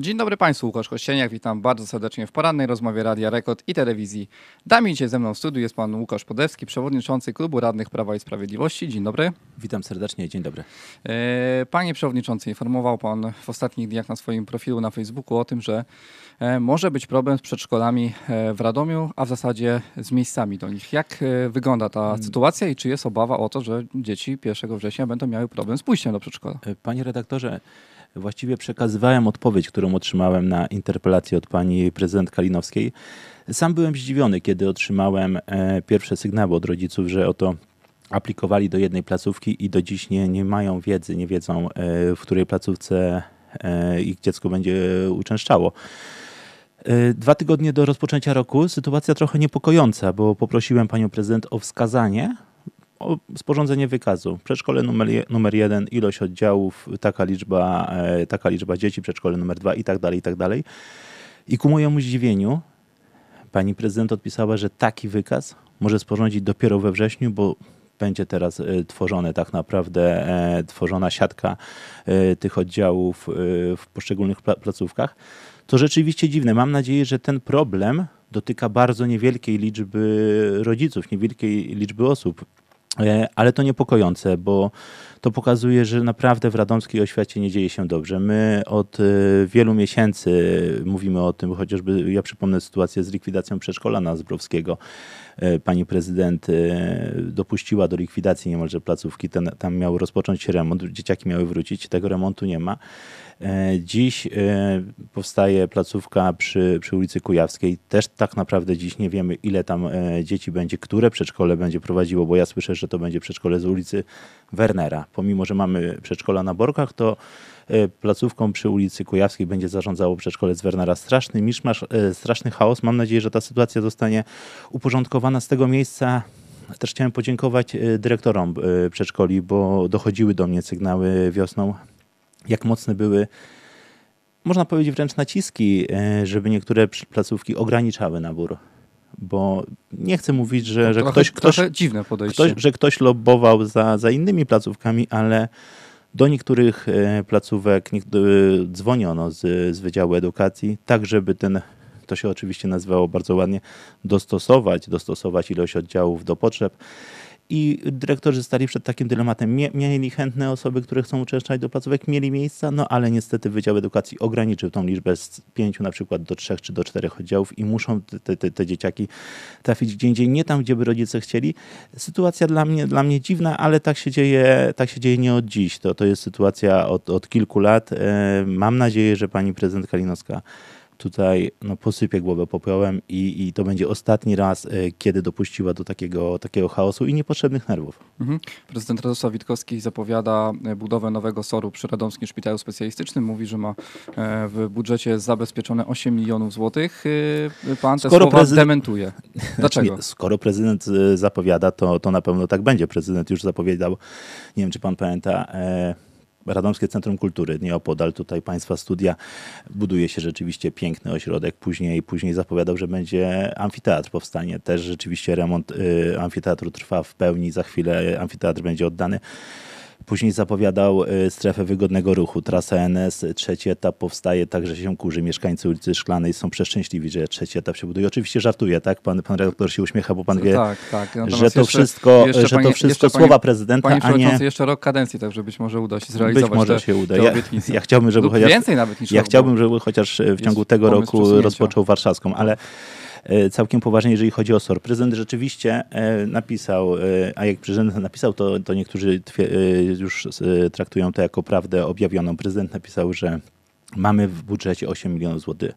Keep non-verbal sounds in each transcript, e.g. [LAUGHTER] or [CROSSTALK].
Dzień dobry Państwu, Łukasz Kościeniak, witam bardzo serdecznie w porannej rozmowie Radia Rekord i Telewizji. Dami ze mną w studiu jest Pan Łukasz Podewski, Przewodniczący Klubu Radnych Prawa i Sprawiedliwości. Dzień dobry. Witam serdecznie, dzień dobry. E, panie Przewodniczący, informował Pan w ostatnich dniach na swoim profilu na Facebooku o tym, że e, może być problem z przedszkolami e, w Radomiu, a w zasadzie z miejscami do nich. Jak wygląda ta hmm. sytuacja i czy jest obawa o to, że dzieci 1 września będą miały problem z pójściem do przedszkola? Panie redaktorze, Właściwie przekazywałem odpowiedź, którą otrzymałem na interpelację od pani prezydent Kalinowskiej. Sam byłem zdziwiony, kiedy otrzymałem e, pierwsze sygnały od rodziców, że oto aplikowali do jednej placówki i do dziś nie, nie mają wiedzy, nie wiedzą, e, w której placówce e, ich dziecko będzie uczęszczało. Dwa tygodnie do rozpoczęcia roku sytuacja trochę niepokojąca, bo poprosiłem panią prezydent o wskazanie sporządzenie wykazu. Przedszkole numer, numer jeden, ilość oddziałów, taka liczba, e, taka liczba dzieci, przedszkole numer dwa i tak dalej, i tak dalej. I ku mojemu zdziwieniu pani prezydent odpisała, że taki wykaz może sporządzić dopiero we wrześniu, bo będzie teraz e, tworzone tak naprawdę, e, tworzona siatka tych oddziałów w poszczególnych placówkach. To rzeczywiście dziwne. Mam nadzieję, że ten problem dotyka bardzo niewielkiej liczby rodziców, niewielkiej liczby osób. E, ale to niepokojące, bo to pokazuje, że naprawdę w radomskiej oświacie nie dzieje się dobrze. My od e, wielu miesięcy mówimy o tym, chociażby ja przypomnę sytuację z likwidacją przedszkola na Zbrowskiego. E, pani prezydent dopuściła do likwidacji niemalże placówki, Ten, tam miał rozpocząć się remont, dzieciaki miały wrócić, tego remontu nie ma. E, dziś e, powstaje placówka przy, przy ulicy Kujawskiej. Też tak naprawdę dziś nie wiemy, ile tam e, dzieci będzie, które przedszkole będzie prowadziło, bo ja słyszę, że to będzie przedszkole z ulicy Wernera. Pomimo, że mamy przedszkola na Borkach, to placówką przy ulicy Kujawskiej będzie zarządzało przedszkole z Wernera. Straszny miszmasz, straszny chaos. Mam nadzieję, że ta sytuacja zostanie uporządkowana z tego miejsca. Też chciałem podziękować dyrektorom przedszkoli, bo dochodziły do mnie sygnały wiosną jak mocne były, można powiedzieć, wręcz naciski, e, żeby niektóre placówki ograniczały nabór. Bo nie chcę mówić, że, że trochę, ktoś, trochę ktoś, dziwne podejście. Ktoś, że ktoś lobbował za, za innymi placówkami, ale do niektórych e, placówek dzwoniono z, z Wydziału Edukacji, tak żeby ten, to się oczywiście nazywało bardzo ładnie, dostosować, dostosować ilość oddziałów do potrzeb i dyrektorzy stali przed takim dylematem. Mieli chętne osoby, które chcą uczęszczać do placówek, mieli miejsca, no ale niestety Wydział Edukacji ograniczył tą liczbę z pięciu na przykład do trzech czy do czterech oddziałów i muszą te, te, te dzieciaki trafić gdzie indziej, nie tam, gdzie by rodzice chcieli. Sytuacja dla mnie, dla mnie dziwna, ale tak się dzieje, tak się dzieje nie od dziś. To, to jest sytuacja od, od kilku lat. E, mam nadzieję, że pani prezydent Kalinowska tutaj no, posypie głowę popiołem i, i to będzie ostatni raz, e, kiedy dopuściła do takiego, takiego chaosu i niepotrzebnych nerwów. Mhm. Prezydent Radosław Witkowski zapowiada e, budowę nowego soru przy Radomskim Szpitalu Specjalistycznym. Mówi, że ma e, w budżecie zabezpieczone 8 milionów złotych. Pan te skoro słowa dementuje. [LAUGHS] Dlaczego? Nie, skoro prezydent zapowiada, to, to na pewno tak będzie. Prezydent już zapowiedział, nie wiem czy pan pamięta, e Radomskie Centrum Kultury nieopodal tutaj Państwa studia. Buduje się rzeczywiście piękny ośrodek. Później, później zapowiadał, że będzie amfiteatr powstanie. Też rzeczywiście remont y, amfiteatru trwa w pełni. Za chwilę amfiteatr będzie oddany. Później zapowiadał e, strefę wygodnego ruchu, trasa NS. Trzeci etap powstaje także się kurzy. Mieszkańcy ulicy Szklanej są przeszczęśliwi, że trzeci etap się buduje. Oczywiście żartuje, tak? Pan, pan redaktor się uśmiecha, bo pan wie, tak, tak. że, to wszystko, jeszcze że to panie, wszystko słowa prezydenta, panie a nie... jeszcze rok kadencji, także być może uda się zrealizować Być może te, się uda. Ja, ja, chciałbym, żeby chociaż... Więcej nawet niż Ja chciałbym, żeby chociaż w ciągu tego roku rozpoczął warszawską, ale E, całkiem poważnie, jeżeli chodzi o SOR. Prezydent rzeczywiście e, napisał, e, a jak prezydent napisał, to, to niektórzy już traktują to jako prawdę objawioną. Prezydent napisał, że mamy w budżecie 8 milionów złotych.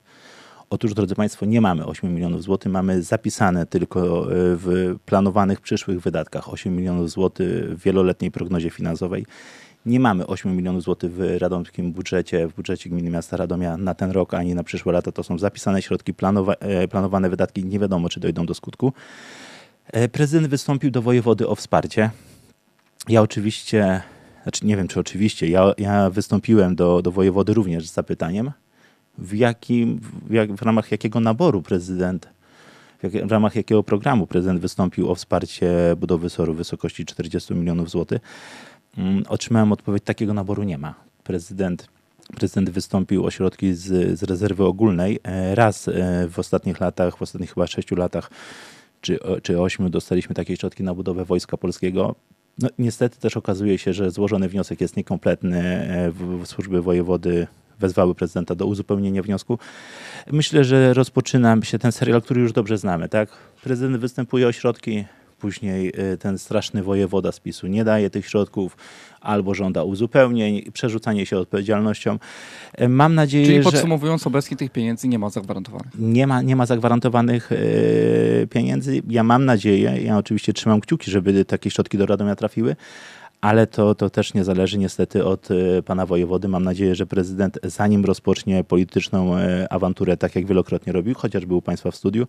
Otóż, drodzy Państwo, nie mamy 8 milionów złotych, mamy zapisane tylko w planowanych przyszłych wydatkach 8 milionów złotych w wieloletniej prognozie finansowej. Nie mamy 8 milionów złotych w radomskim budżecie, w budżecie gminy miasta Radomia na ten rok ani na przyszłe lata. To są zapisane środki, planowa e, planowane wydatki. Nie wiadomo, czy dojdą do skutku. E, prezydent wystąpił do wojewody o wsparcie. Ja oczywiście, znaczy nie wiem czy oczywiście, ja, ja wystąpiłem do, do wojewody również z zapytaniem, w, jakim, w, jak, w ramach jakiego naboru prezydent, w, jak, w, ramach jakiego programu prezydent wystąpił o wsparcie budowy soru w wysokości 40 milionów złotych. Mm, otrzymałem odpowiedź, takiego naboru nie ma. Prezydent prezydent wystąpił o środki z, z rezerwy ogólnej. E, raz e, w ostatnich latach, w ostatnich chyba sześciu latach, czy, czy ośmiu dostaliśmy takie środki na budowę Wojska Polskiego. No, niestety też okazuje się, że złożony wniosek jest niekompletny. E, w, w służby wojewody wezwały prezydenta do uzupełnienia wniosku. Myślę, że rozpoczyna się ten serial, który już dobrze znamy. Tak? Prezydent występuje o środki, później y, ten straszny wojewoda z nie daje tych środków albo żąda uzupełnień, przerzucanie się odpowiedzialnością. E, mam nadzieję, Czyli podsumowując, że... obecnie tych pieniędzy nie ma zagwarantowanych. Nie ma, nie ma zagwarantowanych y, pieniędzy. Ja mam nadzieję, ja oczywiście trzymam kciuki, żeby takie środki do Radomia trafiły, ale to, to też nie zależy niestety od e, pana wojewody. Mam nadzieję, że prezydent, zanim rozpocznie polityczną e, awanturę, tak jak wielokrotnie robił, chociaż był państwa w studiu,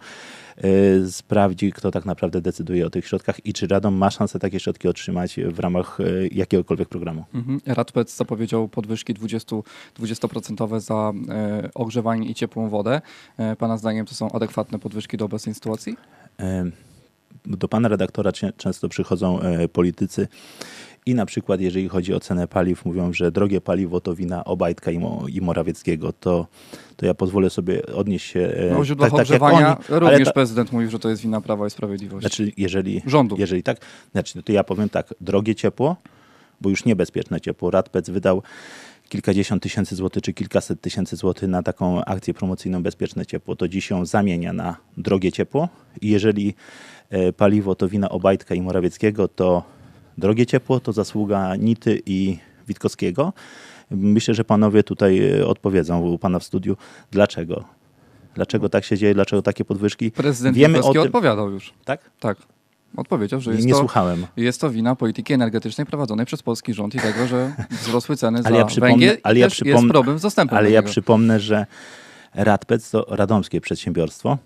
e, sprawdzi, kto tak naprawdę decyduje o tych środkach i czy Radom ma szansę takie środki otrzymać w ramach jakiegokolwiek programu. Mhm. Radpec zapowiedział podwyżki 20, 20% za ogrzewanie i ciepłą wodę. Pana zdaniem to są adekwatne podwyżki do obecnej sytuacji? Do pana redaktora często przychodzą politycy i na przykład, jeżeli chodzi o cenę paliw, mówią, że drogie paliwo to wina Obajtka i, Mo i Morawieckiego. To, to ja pozwolę sobie odnieść się... E, no, źródła tak, tak oni, również ta... prezydent mówił, że to jest wina Prawa i Sprawiedliwości. Znaczy, jeżeli... Rządu. Jeżeli tak, znaczy, no to ja powiem tak, drogie ciepło, bo już niebezpieczne ciepło. Radpec wydał kilkadziesiąt tysięcy złotych czy kilkaset tysięcy złotych na taką akcję promocyjną Bezpieczne Ciepło, to dziś ją zamienia na drogie ciepło. I jeżeli e, paliwo to wina Obajtka i Morawieckiego, to Drogie ciepło to zasługa Nity i Witkowskiego. Myślę, że panowie tutaj e, odpowiedzą u pana w studiu, dlaczego. Dlaczego tak się dzieje, dlaczego takie podwyżki? Prezydent Wiemy Witkowski tym... odpowiadał już. Tak? Tak. Odpowiedział, że jest, nie to, słuchałem. jest to wina polityki energetycznej prowadzonej przez polski rząd i tego, że wzrosły ceny za ale ja węgiel ale ja jest problem z dostępem Ale ja przypomnę, że Radpec to radomskie przedsiębiorstwo,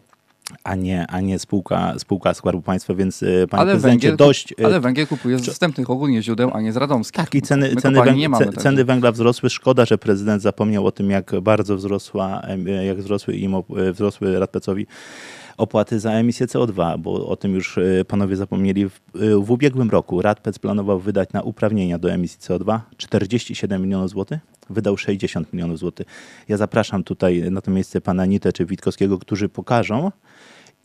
a nie, a nie spółka, spółka Skarbu Państwa, więc e, panie ale prezydencie węgiel, dość... E, ale węgiel kupuje z dostępnych ogólnie źródeł, a nie z radomskich. Tak, i ceny, ceny, węg... mamy, ceny węgla wzrosły. Szkoda, że prezydent zapomniał o tym, jak bardzo wzrosła, jak wzrosły im, e, wzrosły Radpecowi opłaty za emisję CO2, bo o tym już panowie zapomnieli. W, w ubiegłym roku Radpec planował wydać na uprawnienia do emisji CO2 47 milionów złotych, wydał 60 milionów złotych. Ja zapraszam tutaj na to miejsce pana Nitę czy Witkowskiego, którzy pokażą,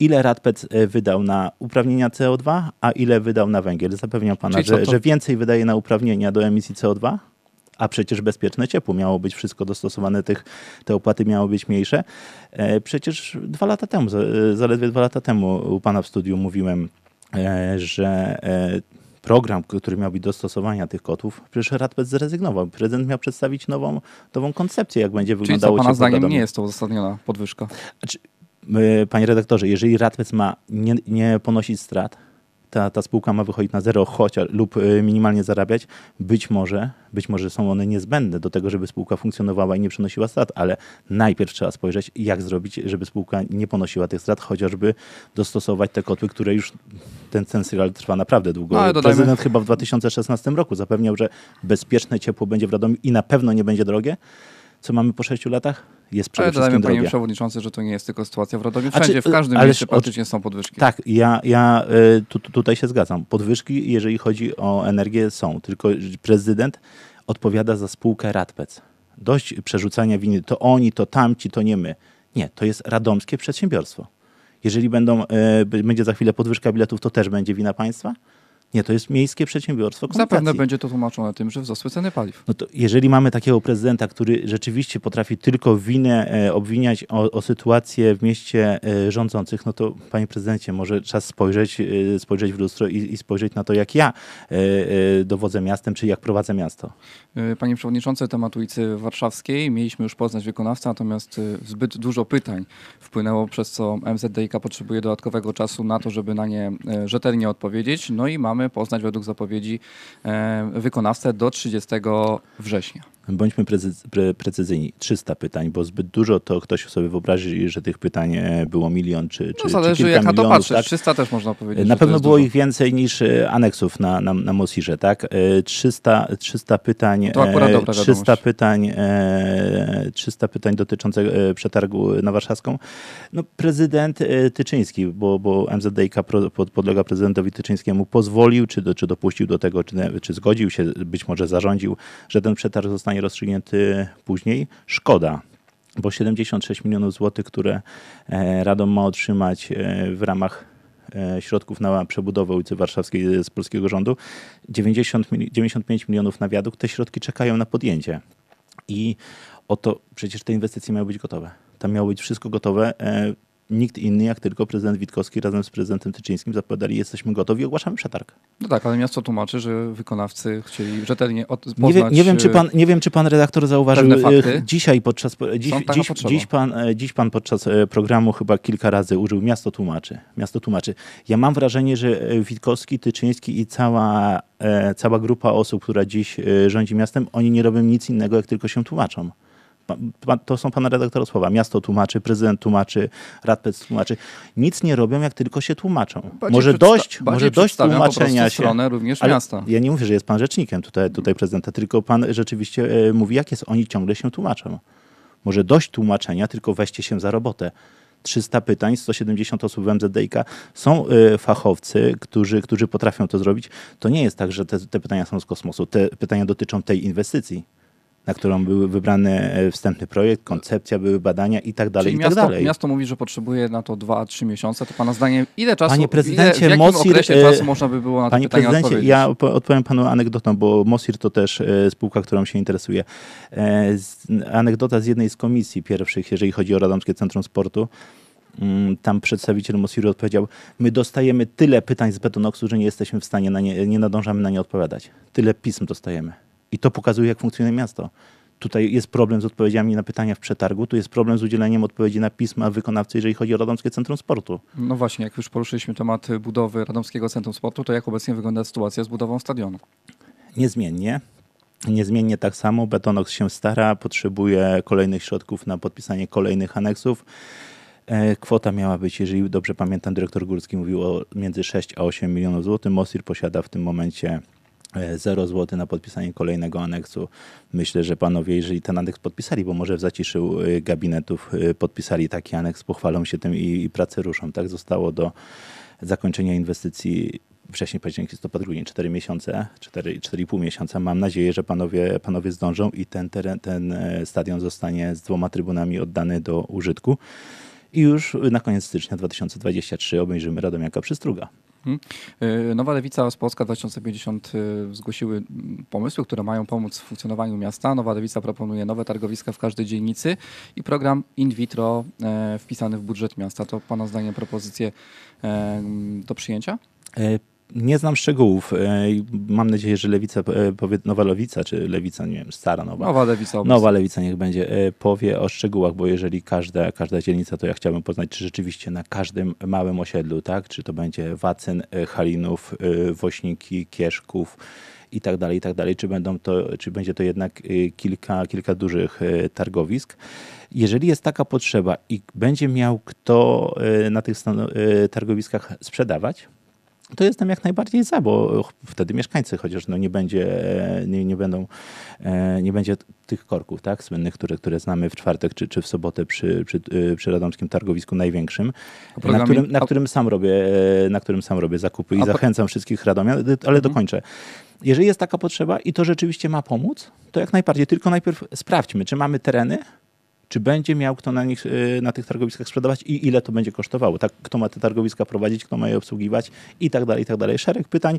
ile Radpec e, wydał na uprawnienia CO2, a ile wydał na węgiel. Zapewniam pana, że, że więcej wydaje na uprawnienia do emisji CO2, a przecież bezpieczne ciepło miało być wszystko dostosowane, tych, te opłaty miały być mniejsze. E, przecież dwa lata temu, e, zaledwie dwa lata temu u pana w studiu mówiłem, że program, który miał być dostosowania tych kotów, przecież Radpet zrezygnował. Prezydent miał przedstawić nową, nową koncepcję, jak będzie wyglądało Czyli co pana zdaniem nie jest to uzasadniona podwyżka? Znaczy, panie redaktorze, jeżeli Radwec ma nie, nie ponosić strat, ta, ta spółka ma wychodzić na zero chociaż, lub y, minimalnie zarabiać, być może, być może są one niezbędne do tego, żeby spółka funkcjonowała i nie przynosiła strat, ale najpierw trzeba spojrzeć, jak zrobić, żeby spółka nie ponosiła tych strat, chociażby dostosować te kotły, które już ten, ten serial trwa naprawdę długo. No, Prezydent chyba w 2016 roku zapewniał, że bezpieczne ciepło będzie w Radomiu i na pewno nie będzie drogie co mamy po sześciu latach? Jest przede ale wszystkim drogie. panie przewodniczący, że to nie jest tylko sytuacja w Radomiu. Wszędzie, znaczy, w y, każdym mieście praktycznie są podwyżki. Tak, ja, ja y, tu, tutaj się zgadzam. Podwyżki, jeżeli chodzi o energię, są. Tylko prezydent odpowiada za spółkę Radpec. Dość przerzucania winy. To oni, to tamci, to nie my. Nie, to jest radomskie przedsiębiorstwo. Jeżeli będą, y, będzie za chwilę podwyżka biletów, to też będzie wina państwa? Nie, to jest miejskie przedsiębiorstwo komunikacji. Zapewne będzie to tłumaczone tym, że wzrosły ceny paliw. No to jeżeli mamy takiego prezydenta, który rzeczywiście potrafi tylko winę e, obwiniać o, o sytuację w mieście e, rządzących, no to panie prezydencie, może czas spojrzeć, e, spojrzeć w lustro i, i spojrzeć na to, jak ja dowodzę miastem, czy jak prowadzę miasto. Panie przewodniczący, temat ulicy Warszawskiej. Mieliśmy już poznać wykonawcę, natomiast zbyt dużo pytań wpłynęło, przez co MZDIK potrzebuje dodatkowego czasu na to, żeby na nie rzetelnie odpowiedzieć. No i mamy poznać według zapowiedzi e, wykonawcę do 30 września. Bądźmy precyzyjni. 300 pytań, bo zbyt dużo to ktoś sobie wyobrazi, że tych pytań e, było milion czy, no, czy, no, zależy, czy kilka jak milionów. Na to patrzysz. Tak? 300 też można powiedzieć. E, na pewno było dużo. ich więcej niż e, aneksów na, na, na Mosirze, tak? 300, 300 pytań. To akurat dobra 300 pytań, 300 pytań dotyczących przetargu na warszawską. No, prezydent Tyczyński, bo, bo MZDK podlega prezydentowi Tyczyńskiemu, pozwolił, czy, czy dopuścił do tego, czy, czy zgodził się, być może zarządził, że ten przetarg zostanie zostanie rozstrzygnięty później. Szkoda, bo 76 milionów złotych, które e, Radom ma otrzymać e, w ramach e, środków na przebudowę ulicy Warszawskiej z polskiego rządu, 90, 95 milionów na wiaduk, te środki czekają na podjęcie. I oto przecież te inwestycje miały być gotowe. Tam miało być wszystko gotowe nikt inny jak tylko prezydent Witkowski razem z prezydentem Tyczyńskim zapowiadali, jesteśmy gotowi, ogłaszamy przetarg. No tak, ale miasto tłumaczy, że wykonawcy chcieli rzetelnie odmówić. poznać... Nie, wie, nie, wiem, czy e, pan, nie wiem, czy pan redaktor zauważył e, dzisiaj podczas... Dziś, dziś, dziś, pan, e, dziś pan podczas programu chyba kilka razy użył miasto tłumaczy. Miasto tłumaczy. Ja mam wrażenie, że Witkowski, Tyczyński i cała, cała grupa osób, która dziś rządzi miastem, oni nie robią nic innego, jak tylko się tłumaczą to są pana redaktora słowa. Miasto tłumaczy, prezydent tłumaczy, radpec tłumaczy. Nic nie robią, jak tylko się tłumaczą. Bardziej może dość, może dość tłumaczenia się. stronę również ale miasta. Ja nie mówię, że jest pan rzecznikiem tutaj, tutaj prezydenta, tylko pan rzeczywiście e, mówi, jak jest. Oni ciągle się tłumaczą. Może dość tłumaczenia, tylko weźcie się za robotę. 300 pytań, 170 osób w MZDIK. Są y, fachowcy, którzy, którzy potrafią to zrobić. To nie jest tak, że te, te pytania są z kosmosu. Te pytania dotyczą tej inwestycji na którą były wybrany e, wstępny projekt, koncepcja, były badania i tak dalej, Czyli i tak miasto, tak dalej. miasto mówi, że potrzebuje na to 2-3 miesiące, to Pana zdaniem ile czasu, Panie prezydencie, ile, w jakim Mosir, e, czasu można by było na Panie to prezydencie, odpowiedzieć? ja odpowiem Panu anegdotą, bo Mosir to też e, spółka, którą się interesuje. Anegdota z jednej z komisji pierwszych, jeżeli chodzi o Radomskie Centrum Sportu, mm, tam przedstawiciel Mosiru odpowiedział, my dostajemy tyle pytań z Betonoksu, że nie jesteśmy w stanie, na nie, nie nadążamy na nie odpowiadać. Tyle pism dostajemy. I to pokazuje, jak funkcjonuje miasto. Tutaj jest problem z odpowiedziami na pytania w przetargu, tu jest problem z udzieleniem odpowiedzi na pisma wykonawcy, jeżeli chodzi o Radomskie Centrum Sportu. No właśnie, jak już poruszyliśmy temat budowy Radomskiego Centrum Sportu, to jak obecnie wygląda sytuacja z budową stadionu? Niezmiennie. Niezmiennie tak samo. Betonox się stara, potrzebuje kolejnych środków na podpisanie kolejnych aneksów. E, kwota miała być, jeżeli dobrze pamiętam, dyrektor Górski mówił o między 6 a 8 milionów złotych. Mosir posiada w tym momencie 0 zł na podpisanie kolejnego aneksu. Myślę, że panowie, jeżeli ten aneks podpisali, bo może w zaciszu y, gabinetów y, podpisali taki aneks, pochwalą się tym i, i prace ruszą. Tak zostało do zakończenia inwestycji wrześniu, październik, listopad, grudzień, 4 miesiące, 4,5 miesiąca. Mam nadzieję, że panowie, panowie zdążą i ten, teren, ten e, stadion zostanie z dwoma trybunami oddany do użytku. I już na koniec stycznia 2023 obejrzymy Radomiaka Przystruga. Mhm. E, Nowa Lewica z Polska 2050 e, zgłosiły pomysły, które mają pomóc w funkcjonowaniu miasta. Nowa Lewica proponuje nowe targowiska w każdej dzielnicy i program in vitro e, wpisany w budżet miasta. To Pana zdaniem propozycje do przyjęcia? nie znam szczegółów. E, mam nadzieję, że Lewica, e, powie, Nowa Lewica, czy Lewica, nie wiem, Stara Nowa. Nowa Lewica. Obecnie. Nowa Lewica niech będzie, e, powie o szczegółach, bo jeżeli każda, każda dzielnica, to ja chciałbym poznać, czy rzeczywiście na każdym małym osiedlu, tak, czy to będzie Wacyn, Halinów, Wośniki, Kieszków, i tak dalej, i tak dalej. Czy, będą to, czy będzie to jednak kilka, kilka dużych targowisk. Jeżeli jest taka potrzeba i będzie miał kto na tych targowiskach sprzedawać, to jestem jak najbardziej za, bo wtedy mieszkańcy chociaż no nie, będzie, nie, nie, będą, e, nie będzie tych korków tak, słynnych, które, które znamy w czwartek czy, czy w sobotę przy, przy, e, przy Radomskim Targowisku Największym, na którym, na, którym sam robię, e, na którym sam robię zakupy i zachęcam wszystkich Radomian, ale mhm. dokończę. Jeżeli jest taka potrzeba i to rzeczywiście ma pomóc, to jak najbardziej, tylko najpierw sprawdźmy, czy mamy tereny, czy będzie miał kto na nich, y, na tych targowiskach sprzedawać i ile to będzie kosztowało. Tak, kto ma te targowiska prowadzić, kto ma je obsługiwać i tak dalej, i tak dalej. Szereg pytań,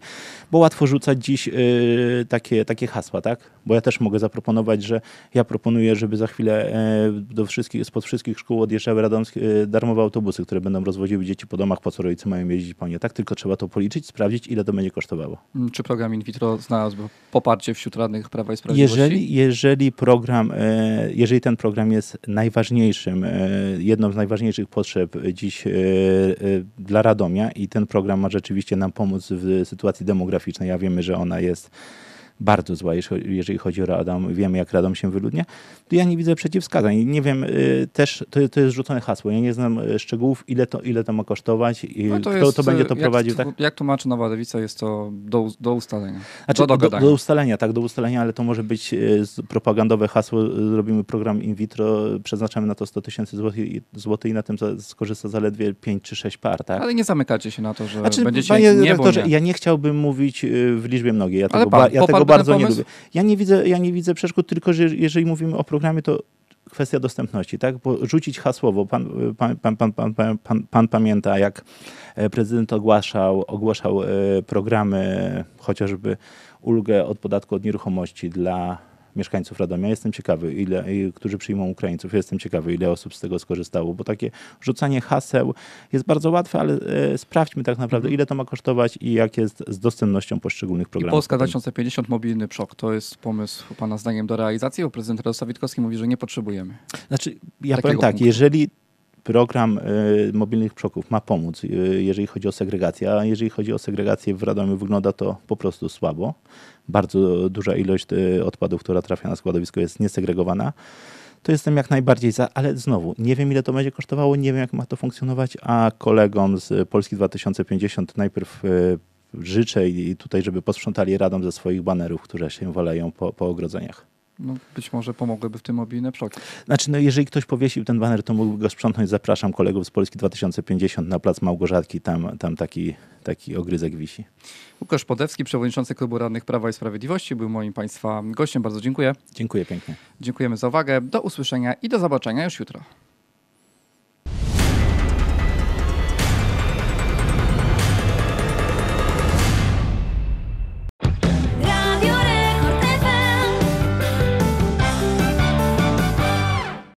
bo łatwo rzucać dziś y, takie, takie hasła, tak? bo ja też mogę zaproponować, że ja proponuję, żeby za chwilę e, do wszystkich, spod wszystkich szkół odjeżdżały radomskie, darmowe autobusy, które będą rozwoziły dzieci po domach, po co rodzice mają jeździć po nie. Tak tylko trzeba to policzyć, sprawdzić, ile to będzie kosztowało. Mm, czy program in vitro znalazłby poparcie wśród radnych Prawa i Sprawiedliwości? Jeżeli, jeżeli, program, e, jeżeli ten program jest najważniejszym, e, jedną z najważniejszych potrzeb dziś dla Radomia i ten program ma rzeczywiście nam pomóc w sytuacji demograficznej, a wiemy, że ona jest bardzo zła, jeżeli chodzi o Radom, wiemy jak Radom się wyludnia, to ja nie widzę przeciwwskazań. Nie wiem, y, też to, to jest rzucone hasło, ja nie znam y, szczegółów, ile to, ile to ma kosztować, no to kto jest, to będzie to jak, prowadził. Tak? Jak tłumaczy Nowa Lewica, jest to do, do ustalenia. Znaczy, do, do, do, ustalenia, tak, do ustalenia, ale to może być y, propagandowe hasło, robimy program in vitro, przeznaczamy na to 100 tysięcy złotych i na tym skorzysta zaledwie 5 czy 6 par, tak? Ale nie zamykacie się na to, że znaczy, będziecie panie nie, nie. ja nie chciałbym mówić w liczbie mnogiej, ja ale tego, pan, ja tego bardzo nie lubię. Ja nie, widzę, ja nie widzę przeszkód, tylko że jeżeli mówimy o programie, to kwestia dostępności, tak? Bo rzucić hasłowo, pan, pan, pan, pan, pamięta, jak e, prezydent ogłaszał, ogłaszał e, programy, chociażby ulgę od podatku od nieruchomości dla mieszkańców Radomia. Jestem ciekawy, ile, którzy przyjmą Ukraińców. Jestem ciekawy, ile osób z tego skorzystało, bo takie rzucanie haseł jest bardzo łatwe, ale e, sprawdźmy tak naprawdę, mhm. ile to ma kosztować i jak jest z dostępnością poszczególnych programów. I Polska 2050 mobilny przok. To jest pomysł pana zdaniem do realizacji, bo prezydent Radosław Witkowski mówi, że nie potrzebujemy. Znaczy, ja powiem tak, punktu. jeżeli program e, mobilnych przoków ma pomóc, e, jeżeli chodzi o segregację, a jeżeli chodzi o segregację w Radomiu wygląda to po prostu słabo. Bardzo duża ilość e, odpadów, która trafia na składowisko jest niesegregowana to jestem jak najbardziej za, ale znowu nie wiem, ile to będzie kosztowało, nie wiem, jak ma to funkcjonować, a kolegom z Polski 2050 najpierw y, życzę i tutaj, żeby posprzątali radom ze swoich banerów, które się waleją po, po ogrodzeniach no, być może pomogłyby w tym mobilne przoki. Znaczy, no, jeżeli ktoś powiesił ten baner, to mógłby go sprzątnąć. Zapraszam kolegów z Polski 2050 na plac Małgorzatki, tam, tam taki, taki ogryzek wisi. Łukasz Podewski, przewodniczący Klubu Radnych Prawa i Sprawiedliwości, był moim Państwa gościem. Bardzo dziękuję. Dziękuję pięknie. Dziękujemy za uwagę. Do usłyszenia i do zobaczenia już jutro.